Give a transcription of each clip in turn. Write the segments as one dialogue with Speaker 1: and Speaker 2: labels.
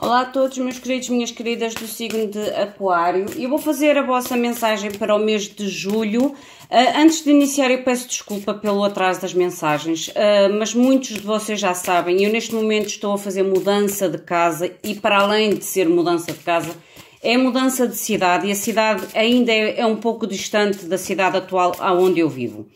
Speaker 1: Olá a todos, meus queridos, minhas queridas do signo de Aquário. Eu vou fazer a vossa mensagem para o mês de julho. Ah, antes de iniciar, eu peço desculpa pelo atraso das mensagens, ah, mas muitos de vocês já sabem, eu neste momento estou a fazer mudança de casa e, para além de ser mudança de casa, é mudança de cidade e a cidade ainda é, é um pouco distante da cidade atual onde eu vivo.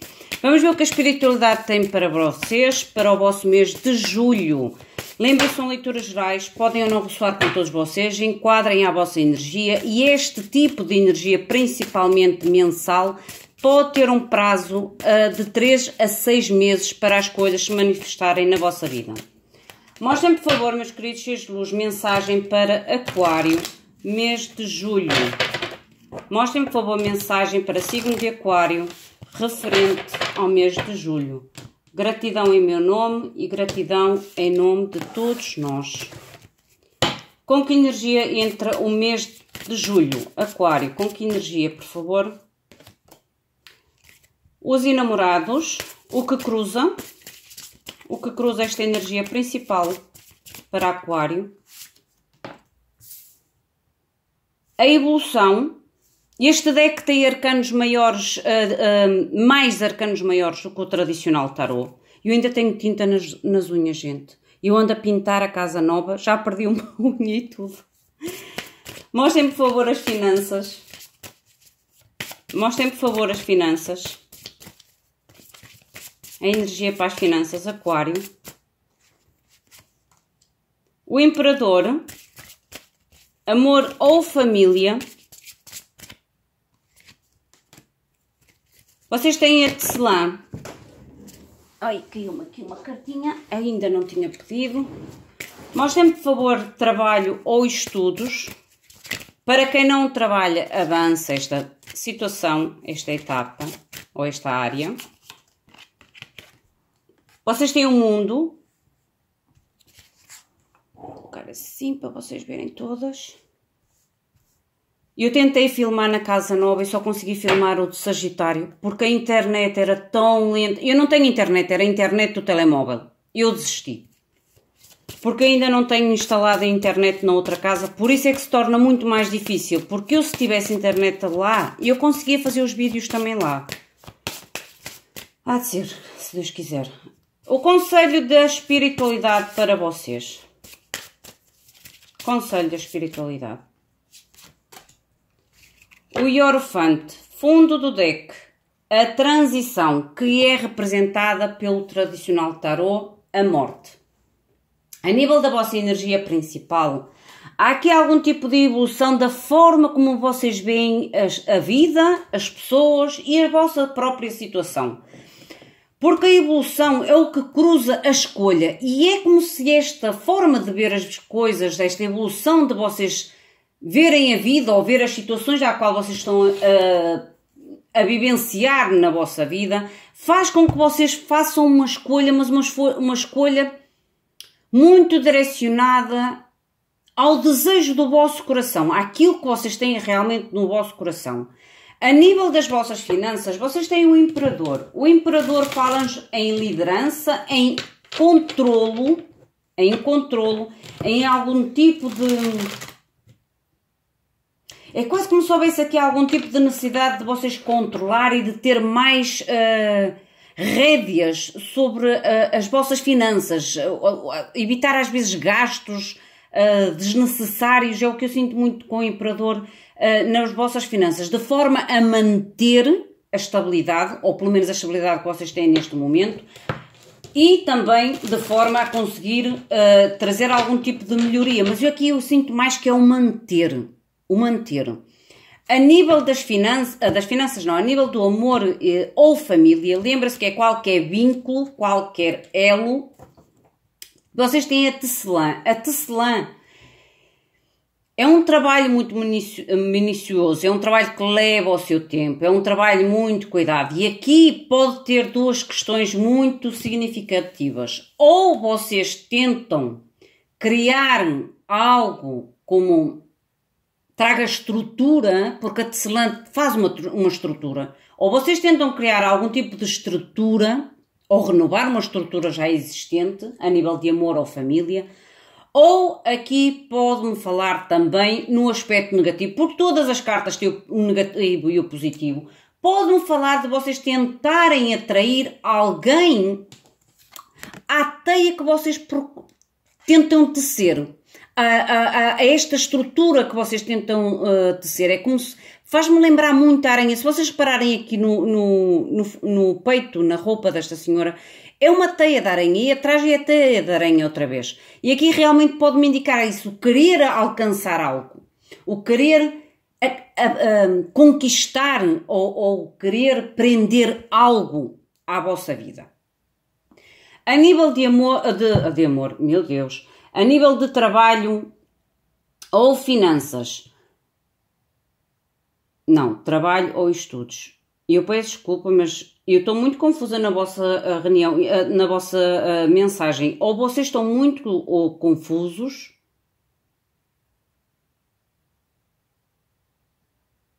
Speaker 1: Vamos ver o que a espiritualidade tem para vocês para o vosso mês de julho. Lembrem-se, são leituras gerais, podem ou não ressoar com todos vocês, enquadrem a vossa energia e este tipo de energia, principalmente mensal, pode ter um prazo uh, de 3 a 6 meses para as coisas se manifestarem na vossa vida. Mostrem, por favor, meus queridos seres de luz, mensagem para Aquário, mês de julho. Mostrem, por favor, mensagem para signo de Aquário, referente ao mês de julho. Gratidão em meu nome e gratidão em nome de todos nós. Com que energia entra o mês de julho? Aquário, com que energia, por favor? Os enamorados, o que cruza, o que cruza esta energia principal para Aquário. A evolução este deck tem arcanos maiores, uh, uh, mais arcanos maiores do que o tradicional tarô. Eu ainda tenho tinta nas, nas unhas, gente. Eu ando a pintar a casa nova, já perdi uma unha e tudo. Mostrem, por favor, as finanças. Mostrem, por favor, as finanças. A energia para as finanças, aquário. O imperador. Amor ou família. Vocês têm a hortelã. Ai, caiu-me aqui uma cartinha. Ainda não tinha pedido. Mostrem-me, por favor, trabalho ou estudos. Para quem não trabalha, avança esta situação, esta etapa ou esta área. Vocês têm o um mundo. Vou colocar assim para vocês verem todas. Eu tentei filmar na Casa Nova e só consegui filmar o de Sagitário, porque a internet era tão lenta. Eu não tenho internet, era a internet do telemóvel. Eu desisti. Porque ainda não tenho instalada a internet na outra casa, por isso é que se torna muito mais difícil. Porque eu, se tivesse internet lá, eu conseguia fazer os vídeos também lá. Há de ser, se Deus quiser. O conselho da espiritualidade para vocês. Conselho da espiritualidade. O Iorofante, fundo do deck, a transição que é representada pelo tradicional tarô, a morte. A nível da vossa energia principal, há aqui algum tipo de evolução da forma como vocês veem as, a vida, as pessoas e a vossa própria situação. Porque a evolução é o que cruza a escolha e é como se esta forma de ver as coisas, esta evolução de vocês verem a vida ou ver as situações à qual vocês estão a, a vivenciar na vossa vida, faz com que vocês façam uma escolha, mas uma, uma escolha muito direcionada ao desejo do vosso coração, àquilo que vocês têm realmente no vosso coração. A nível das vossas finanças, vocês têm o imperador. O imperador fala-nos em liderança, em controlo, em controlo, em algum tipo de é quase como se houvesse aqui algum tipo de necessidade de vocês controlar e de ter mais uh, rédeas sobre uh, as vossas finanças, uh, evitar às vezes gastos desnecessários, é o que eu sinto muito com o Imperador nas vossas finanças, de forma a manter a estabilidade, ou pelo menos a estabilidade que vocês têm neste momento, e também de forma a conseguir uh, trazer algum tipo de melhoria. Mas eu aqui eu sinto mais que é o manter o manter. A nível das finanças, ah, das finanças não, a nível do amor eh, ou família, lembra-se que é qualquer vínculo, qualquer elo. Vocês têm a tecelã. A tecelã é um trabalho muito minucioso, é um trabalho que leva o seu tempo, é um trabalho muito cuidado. E aqui pode ter duas questões muito significativas. Ou vocês tentam criar algo como traga estrutura, porque a tecelã faz uma, uma estrutura. Ou vocês tentam criar algum tipo de estrutura, ou renovar uma estrutura já existente, a nível de amor ou família, ou aqui pode-me falar também no aspecto negativo, porque todas as cartas têm o negativo e o positivo. Pode-me falar de vocês tentarem atrair alguém à teia que vocês tentam tecer a, a, a esta estrutura que vocês tentam uh, tecer. É como se. Faz-me lembrar muito a aranha. Se vocês pararem aqui no, no, no, no peito, na roupa desta senhora, é uma teia de aranha e atrás é a teia de aranha outra vez. E aqui realmente pode-me indicar isso, o querer alcançar algo, o querer a, a, a, conquistar ou, ou, querer prender algo à vossa vida. A nível de amor, de, de amor, meu Deus, a nível de trabalho ou finanças. Não, trabalho ou estudos. Eu peço desculpa, mas eu estou muito confusa na vossa eh, reunião, eh, na vossa eh, mensagem. Ou vocês estão muito ou confusos.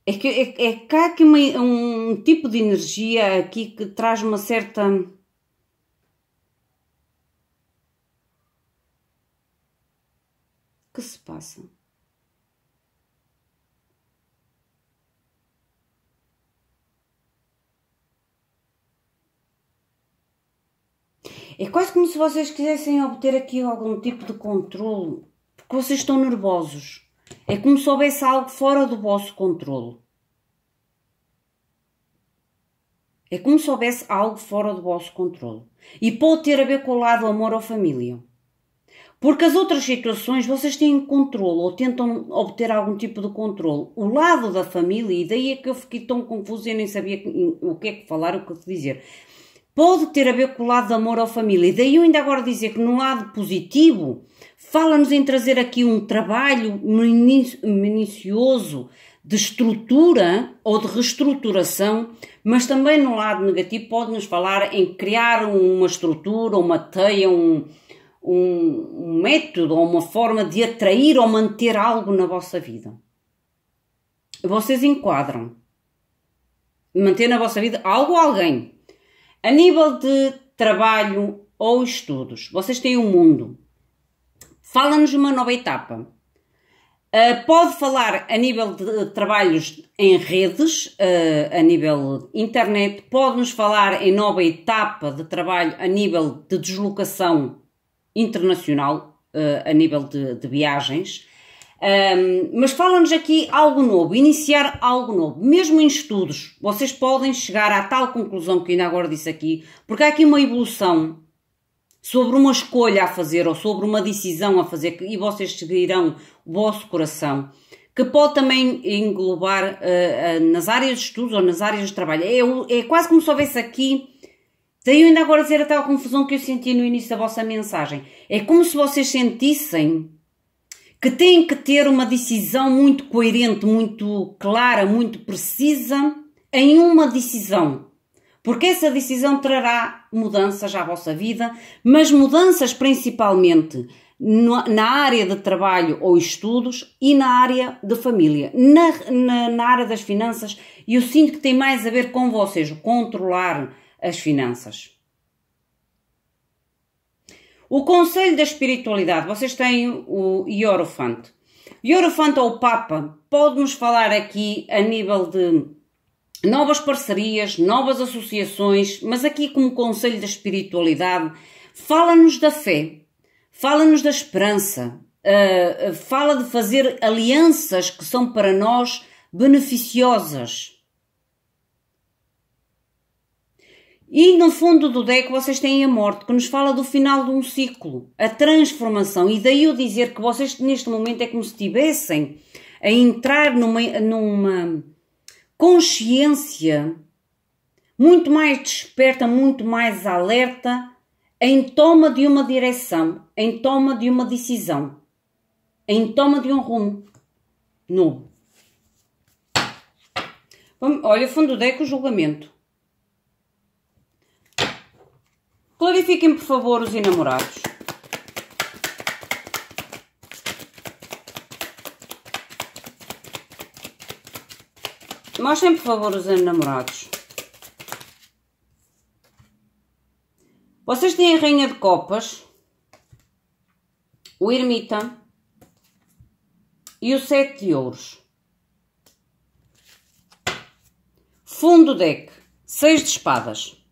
Speaker 1: É que é, é que há aqui uma, um tipo de energia aqui que traz uma certa que se passa? É quase como se vocês quisessem obter aqui algum tipo de controle, porque vocês estão nervosos. É como se houvesse algo fora do vosso controle. É como se houvesse algo fora do vosso controle. E pode ter a ver com o lado amor ou família. Porque as outras situações vocês têm controle ou tentam obter algum tipo de controle. O lado da família, e daí é que eu fiquei tão confusa e nem sabia o que é que falar, o é que dizer. Pode ter a ver com o lado de amor à família. E daí eu ainda agora dizer que no lado positivo, fala-nos em trazer aqui um trabalho minucioso de estrutura ou de reestruturação, mas também no lado negativo pode-nos falar em criar uma estrutura, uma teia, um um, método ou uma forma de atrair ou manter algo na vossa vida. Vocês enquadram. Manter na vossa vida algo ou alguém. A nível de trabalho ou estudos, vocês têm um mundo. Fala-nos uma nova etapa. Uh, pode falar a nível de trabalhos em redes, uh, a nível internet, pode-nos falar em nova etapa de trabalho a nível de deslocação internacional uh, a nível de, de viagens. Um, mas fala-nos aqui algo novo, iniciar algo novo. Mesmo em estudos, vocês podem chegar à tal conclusão que ainda agora disse aqui, porque há aqui uma evolução sobre uma escolha a fazer ou sobre uma decisão a fazer, e vocês seguirão o vosso coração, que pode também englobar uh, uh, nas áreas de estudos ou nas áreas de trabalho. É, é quase como se houvesse aqui Daí eu ainda agora dizer a tal confusão que eu senti no início da vossa mensagem. É como se vocês sentissem que têm que ter uma decisão muito coerente, muito clara, muito precisa em uma decisão. Porque essa decisão trará mudanças à vossa vida, mas mudanças principalmente na área de trabalho ou estudos e na área de família. Na, na, na área das finanças, eu sinto que tem mais a ver com vocês, o controlar as finanças. O Conselho da Espiritualidade, vocês têm o Iorofante. Iorofante ou Papa pode-nos falar aqui a nível de novas parcerias, novas associações, mas aqui como Conselho da Espiritualidade, fala-nos da fé, fala-nos da esperança, eh, fala de fazer alianças que são para nós beneficiosas. E no fundo do deck é vocês têm a morte, que nos fala do final de um ciclo, a transformação. E daí eu dizer que vocês neste momento é como se estivessem a entrar numa, numa consciência muito mais desperta, muito mais alerta em toma de uma direção, em toma de uma decisão, em toma de um rumo novo. Olha, fundo do deck o julgamento. Clarifiquem, por favor, os enamorados. Mostrem, por favor, os enamorados. Vocês têm a Rainha de Copas, o Ermita e o Sete de Ouros. Fundo deck, Seis de Espadas.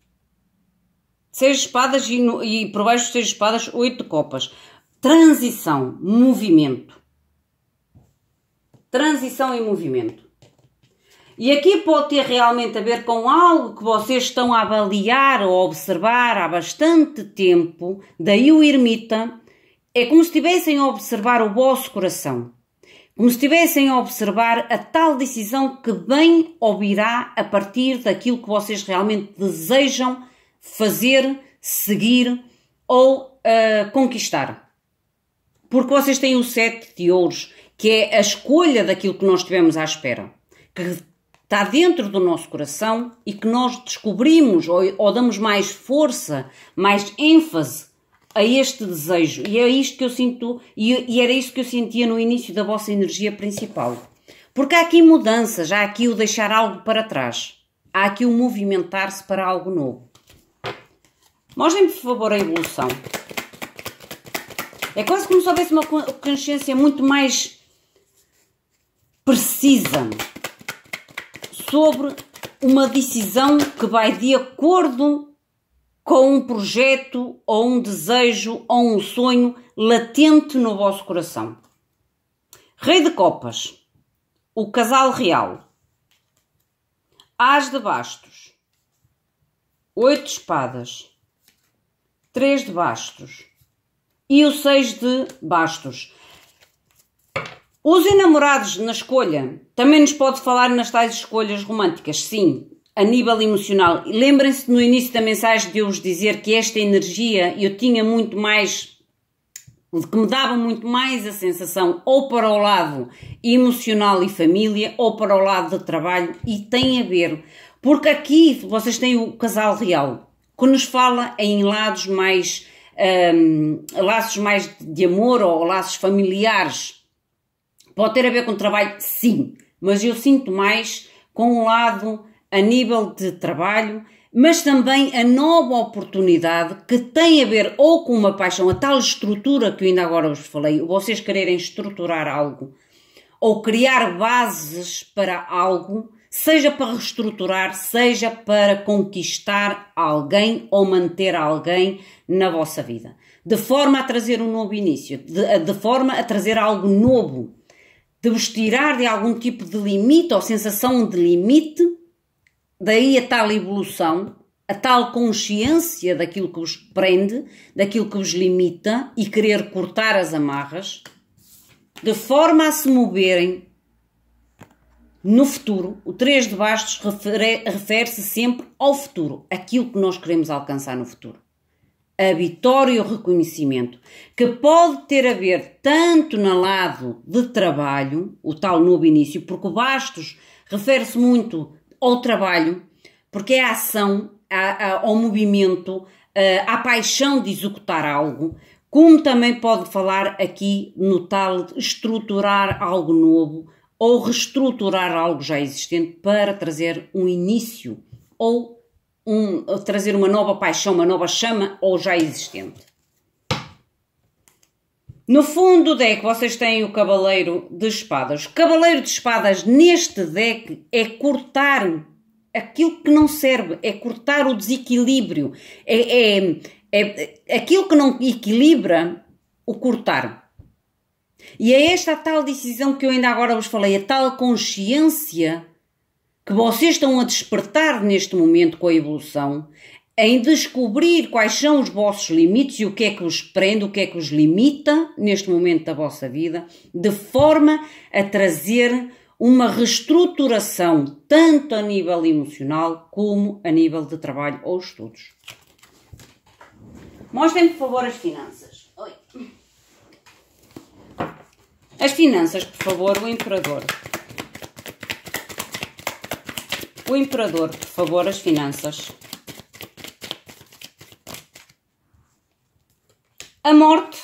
Speaker 1: Seis espadas e, no, e por baixo de seis espadas, oito copas. Transição, movimento. Transição e movimento. E aqui pode ter realmente a ver com algo que vocês estão a avaliar ou a observar há bastante tempo. Daí o ermita. É como se estivessem a observar o vosso coração. Como se estivessem a observar a tal decisão que bem ou virá a partir daquilo que vocês realmente desejam fazer, seguir ou uh, conquistar. Porque vocês têm o sete de ouros, que é a escolha daquilo que nós tivemos à espera, que está dentro do nosso coração e que nós descobrimos ou, ou damos mais força, mais ênfase a este desejo. E é isto que eu sinto, e, e era isto que eu sentia no início da vossa energia principal. Porque há aqui mudanças, há aqui o deixar algo para trás, há aqui o movimentar-se para algo novo. Mostrem-me, por favor, a evolução. É quase como se houvesse uma consciência muito mais precisa sobre uma decisão que vai de acordo com um projeto ou um desejo ou um sonho latente no vosso coração. Rei de Copas, o Casal Real, As de Bastos, Oito Espadas. 3 de bastos e o 6 de bastos. Os enamorados na escolha também nos pode falar nas tais escolhas românticas, sim, a nível emocional. Lembrem-se no início da mensagem de eu vos dizer que esta energia eu tinha muito mais, que me dava muito mais a sensação ou para o lado emocional e família ou para o lado de trabalho e tem a ver, porque aqui vocês têm o casal real. Quando nos fala em lados mais. Um, ehm, laços mais de amor ou laços familiares. Pode ter a ver com trabalho, sim, mas eu sinto mais com um lado a nível de trabalho, mas também a nova oportunidade que tem a ver ou com uma paixão, a tal estrutura que eu ainda agora vos falei, vocês quererem estruturar algo ou criar bases para algo seja para reestruturar, seja para conquistar alguém ou manter alguém na vossa vida, de forma a trazer um novo início, de, de forma a trazer algo novo, de vos tirar de algum tipo de limite ou sensação de limite, daí a tal evolução, a tal consciência daquilo que vos prende, daquilo que vos limita e querer cortar as amarras, de forma a se moverem no futuro, o 3 de bastos refere-se sempre ao futuro, aquilo que nós queremos alcançar no futuro. A vitória e o reconhecimento, que pode ter a ver tanto na lado de trabalho, o tal novo início, porque o bastos refere-se muito ao trabalho, porque é a ação, a, a, ao movimento, a, à paixão de executar algo, como também pode falar aqui no tal estruturar algo novo, ou reestruturar algo já existente para trazer um início ou um, trazer uma nova paixão, uma nova chama ou já existente. No fundo do deck vocês têm o Cavaleiro de Espadas. O Cavaleiro de Espadas neste deck é cortar aquilo que não serve, é cortar o desequilíbrio, é, é, é aquilo que não equilibra o cortar. E é esta a tal decisão que eu ainda agora vos falei, a tal consciência que vocês estão a despertar neste momento com a evolução, em descobrir quais são os vossos limites e o que é que os prende, o que é que os limita neste momento da vossa vida, de forma a trazer uma reestruturação tanto a nível emocional como a nível de trabalho ou estudos. Mostrem, por favor, as finanças. As finanças, por favor, o imperador. O imperador, por favor, as finanças. A morte,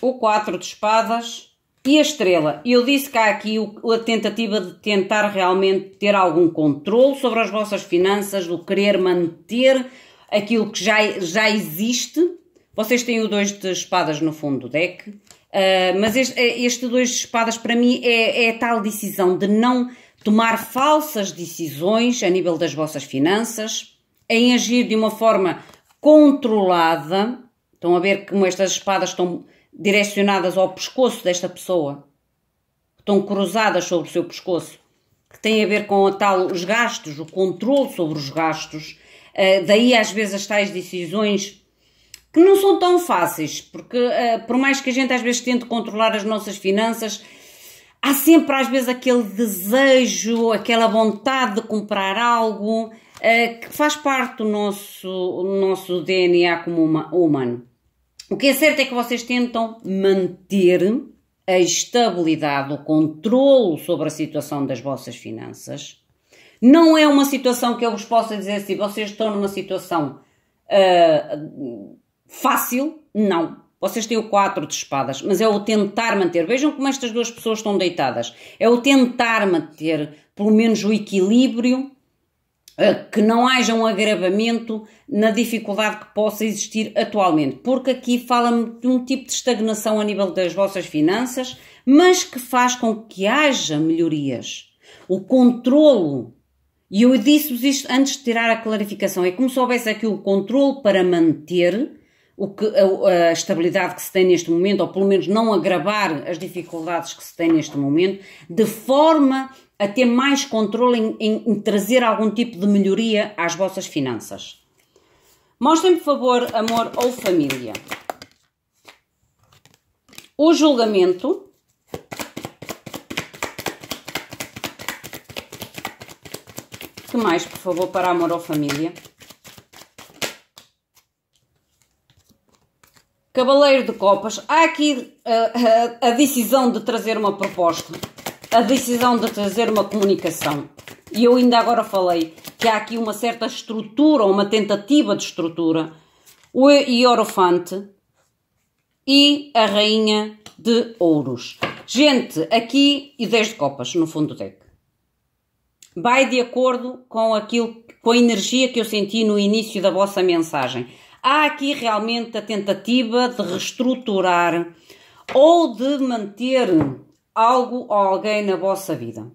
Speaker 1: o quatro de espadas e a estrela. Eu disse que há aqui a tentativa de tentar realmente ter algum controle sobre as vossas finanças, do querer manter aquilo que já, já existe. Vocês têm o dois de espadas no fundo do deck ah, mas este, eh, este dois de espadas para mim é, é a tal decisão de não tomar falsas decisões a nível das vossas finanças, em agir de uma forma controlada. Estão a ver como estas espadas estão direcionadas ao pescoço desta pessoa, estão cruzadas sobre o seu pescoço, que tem a ver com a tal, os gastos, o controle sobre os gastos. Uh, daí às vezes as tais decisões que não são tão fáceis, porque uh, por mais que a gente às vezes tente controlar as nossas finanças, há sempre às vezes aquele desejo, aquela vontade de comprar algo uh, que faz parte do nosso, do nosso DNA como uma, humano. O que é certo é que vocês tentam manter a estabilidade, o controle sobre a situação das vossas finanças. Não é uma situação que eu vos possa dizer assim, vocês estão numa situação uh, Fácil? Não. Vocês têm o 4 de espadas, mas é o tentar manter. Vejam como estas duas pessoas estão deitadas. É o tentar manter, pelo menos, o equilíbrio, eh, que não haja um agravamento na dificuldade que possa existir atualmente. Porque aqui fala-me de um tipo de estagnação a nível das vossas finanças, mas que faz com que haja melhorias. O controlo e eu disse-vos isto antes de tirar a clarificação. É como se houvesse aqui o controle para manter o que, a, a, estabilidade que se tem neste momento, ou pelo menos não agravar as dificuldades que se tem neste momento, de forma a ter mais controle em, em, em trazer algum tipo de melhoria às vossas finanças. Mostrem, por favor, amor ou família. O julgamento. Que mais, por favor, para amor ou família? Cavaleiro de Copas, há aqui a, eh, a, eh, a decisão de trazer uma proposta, a decisão de trazer uma comunicação. E eu ainda agora falei que há aqui uma certa estrutura, uma tentativa de estrutura. O Iorofante e a Rainha de Ouros. Gente, aqui e 10 de copas no fundo do deck. Vai de acordo com aquilo, com a energia que eu senti no início da vossa mensagem há aqui realmente a tentativa de reestruturar ou de manter algo ou alguém na vossa vida.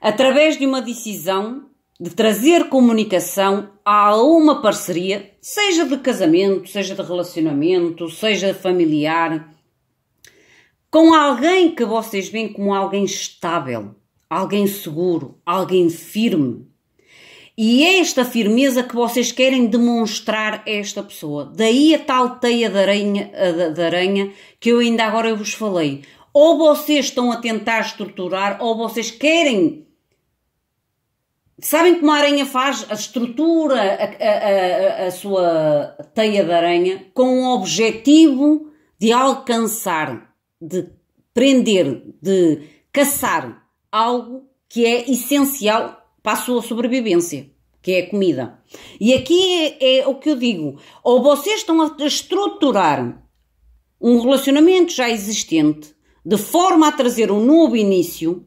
Speaker 1: Através de uma decisão de trazer comunicação a uma parceria, seja de casamento, seja de relacionamento, seja familiar, com alguém que vocês veem como alguém estável, alguém seguro, alguém firme, e é esta firmeza que vocês querem demonstrar a esta pessoa. Daí a tal teia de aranha, eh, de aranha que eu ainda agora eu vos falei. Ou vocês estão a tentar estruturar, ou vocês querem. Sabem como a aranha faz? A estrutura a, a, a, a sua teia de aranha com o objetivo de alcançar, de prender, de caçar algo que é essencial para a sua sobrevivência, que é a comida. E aqui é, é o que eu digo: ou vocês estão a estruturar um relacionamento já existente de forma a trazer um novo início,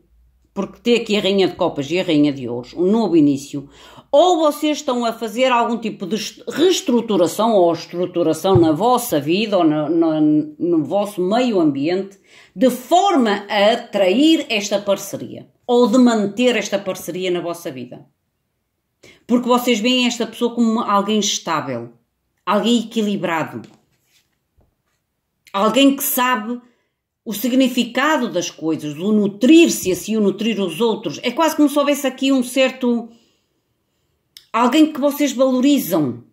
Speaker 1: porque tem aqui a Rainha de Copas e a Rainha de Ouros, um novo início, ou vocês estão a fazer algum tipo de reestruturação ou estruturação na vossa vida ou no, no, no vosso meio ambiente, de forma a atrair esta parceria ou de manter esta parceria na vossa vida. Porque vocês veem esta pessoa como alguém estável, alguém equilibrado, alguém que sabe o significado das coisas, o nutrir-se a si, o nutrir os outros. É quase como se houvesse aqui um certo. alguém que vocês valorizam.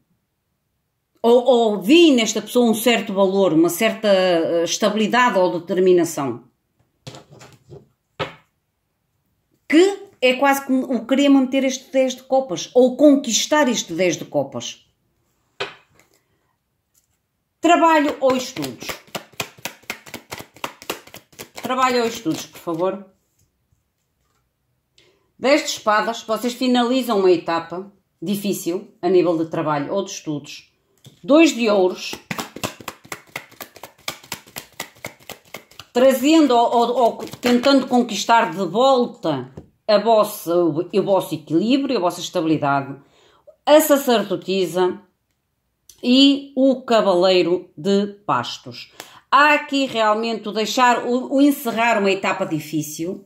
Speaker 1: Ou, ou vi nesta pessoa um certo valor, uma certa eh, estabilidade ou determinação. que é quase como o querer manter este 10 de copas ou conquistar este 10 de copas. Trabalho ou estudos? Trabalho ou estudos, por favor. 10 de espadas, vocês finalizam uma etapa difícil a nível de trabalho ou de estudos. 2 de ouros, trazendo ou, ou, ou tentando conquistar de volta a vossa, o vosso equilíbrio, a vossa estabilidade, a sacerdotisa e o cavaleiro de pastos. Há aqui realmente o deixar, o, o encerrar uma etapa difícil,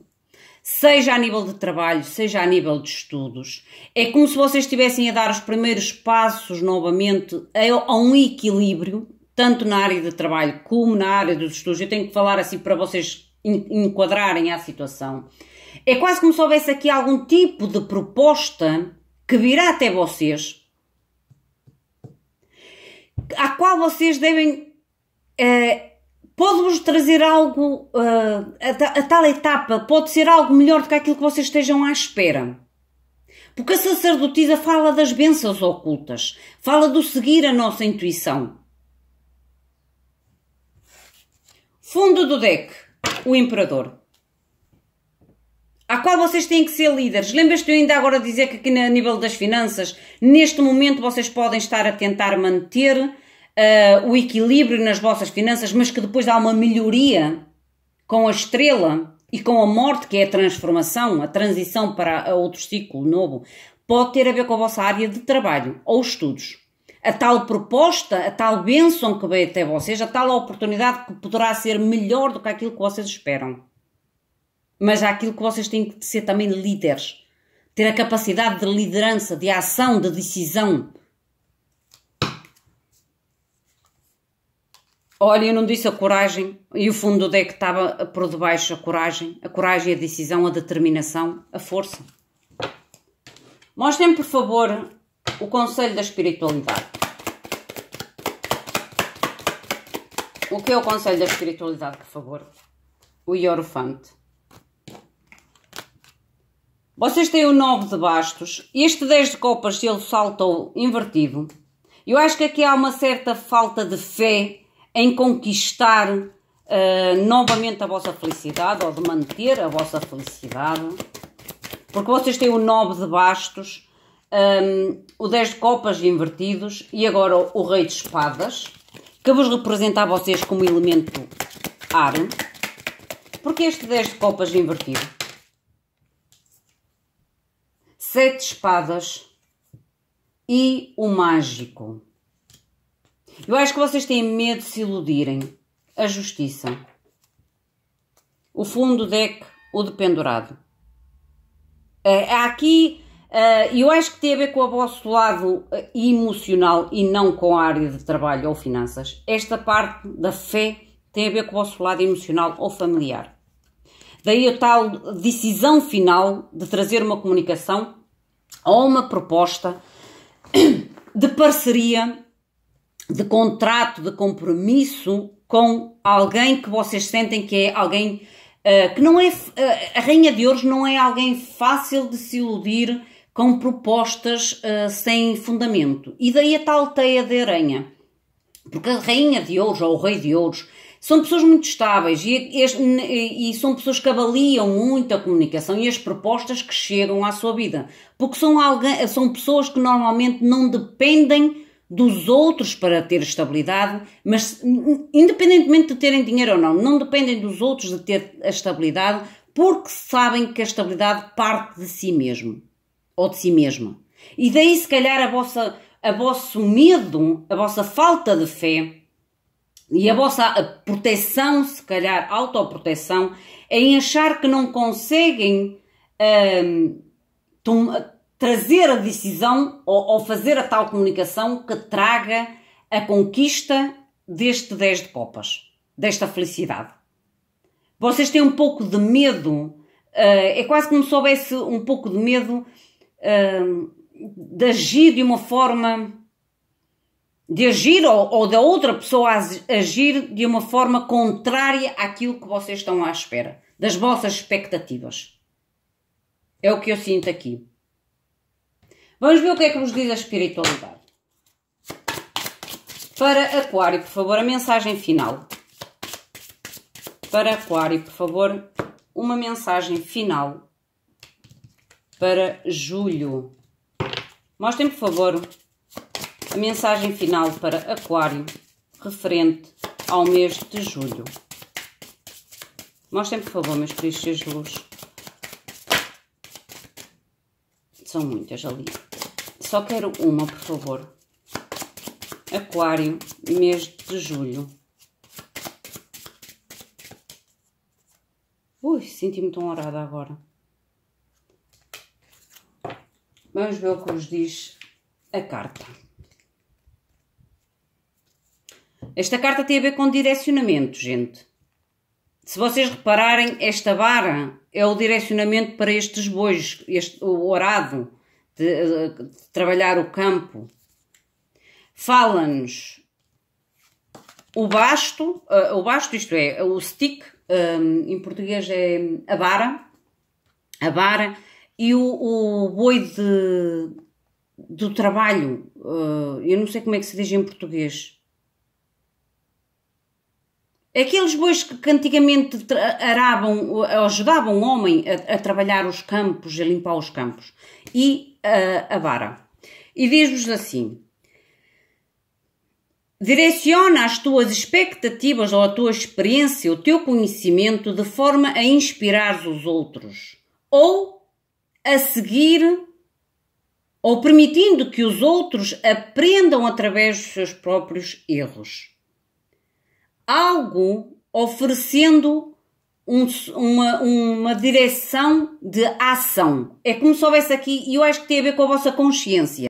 Speaker 1: seja a nível de trabalho, seja a nível de estudos. É como se vocês estivessem a dar os primeiros passos novamente a, a um equilíbrio, tanto na área de trabalho como na área dos estudos. Eu tenho que falar assim para vocês enquadrarem a situação. É quase como se houvesse aqui algum tipo de proposta que virá até vocês, a qual vocês devem. Eh, pode-vos trazer algo. Eh, a, a tal etapa pode ser algo melhor do que aquilo que vocês estejam à espera. Porque a sacerdotisa fala das bênçãos ocultas, fala do seguir a nossa intuição. Fundo do deck, o imperador à qual vocês têm que ser líderes. Lembras-te ainda agora dizer que aqui no nível das finanças, neste momento vocês podem estar a tentar manter uh, o equilíbrio nas vossas finanças, mas que depois há uma melhoria com a estrela e com a morte, que é a transformação, a transição para outro ciclo novo, pode ter a ver com a vossa área de trabalho ou estudos. A tal proposta, a tal bênção que veio até vocês, a tal oportunidade que poderá ser melhor do que aquilo que vocês esperam mas há aquilo que vocês têm que ser também líderes. Ter a capacidade de liderança, de ação, de decisão. Olha, eu não disse a coragem, e o fundo do deck estava por debaixo a coragem. A coragem, a decisão, a determinação, a força. Mostrem, por favor, o conselho da espiritualidade. O que é o conselho da espiritualidade, por favor? O Iorofante. Vocês têm o 9 de bastos. Este 10 de copas, ele saltou invertido. Eu acho que aqui há uma certa falta de fé em conquistar uh, novamente a vossa felicidade ou de manter a vossa felicidade. Porque vocês têm o 9 de bastos, um, ehm, o 10 de copas invertidos e agora o rei de espadas, que vos representa a vocês como elemento ar. Porque este 10 de copas invertido? Sete Espadas e O Mágico. Eu acho que vocês têm medo de se iludirem. A Justiça. O fundo deck, o dependurado. é eh, aqui, eh, eu acho que tem a ver com o vosso lado eh, emocional e não com a área de trabalho ou finanças. Esta parte da fé tem a ver com o vosso lado emocional ou familiar. Daí a tal decisão final de trazer uma comunicação ou uma proposta de parceria, de contrato, de compromisso com alguém que vocês sentem que é alguém uh, que não é. Uh, a Rainha de Ouros não é alguém fácil de se iludir com propostas uh, sem fundamento. E daí a tal teia de aranha. Porque a Rainha de Ouros ou o Rei de Ouros são pessoas muito estáveis e, e, e, são pessoas que avaliam muito a comunicação e as propostas que chegam à sua vida, porque são, alguém, são pessoas que normalmente não dependem dos outros para ter estabilidade, mas independentemente de terem dinheiro ou não, não dependem dos outros de ter a estabilidade, porque sabem que a estabilidade parte de si mesmo ou de si mesma. E daí, se calhar, a vossa, a vosso medo, a vossa falta de fé e a vossa proteção, se calhar, autoproteção, é em achar que não conseguem hum, trazer a decisão ou, ou, fazer a tal comunicação que traga a conquista deste 10 de copas, desta felicidade. Vocês têm um pouco de medo, uh, é quase como se houvesse um pouco de medo uh, de agir de uma forma de agir ou, ou, da outra pessoa agir de uma forma contrária àquilo que vocês estão à espera, das vossas expectativas. É o que eu sinto aqui. Vamos ver o que é que nos diz a espiritualidade. Para Aquário, por favor, a mensagem final. Para Aquário, por favor, uma mensagem final para julho. Mostrem, por favor, mensagem final para Aquário, referente ao mês de julho. Mostrem, por favor, meus queridos, seus luz. São muitas ali. Só quero uma, por favor. Aquário, mês de julho. Ui, senti-me tão honrada agora. Vamos ver o que nos diz a carta. Esta carta tem a ver com direcionamento, gente. Se vocês repararem, esta vara é o direcionamento para estes bois, este, o orado, de, de trabalhar o campo. Fala-nos o basto, eh, o basto, isto é, o stick, ehm, em português é a vara, a vara, e o, o boi de, do trabalho, eh, eu não sei como é que se diz em português, Aqueles bois que antigamente aravam ajudavam o homem a, a, trabalhar os campos, a limpar os campos, e a, a vara. E diz-vos assim: Direciona as tuas expectativas ou a tua experiência, o teu conhecimento, de forma a inspirar os outros, ou a seguir, ou permitindo que os outros aprendam através dos seus próprios erros algo oferecendo um, uma, uma direção de ação. É como se houvesse aqui, e eu acho que tem a ver com a vossa consciência.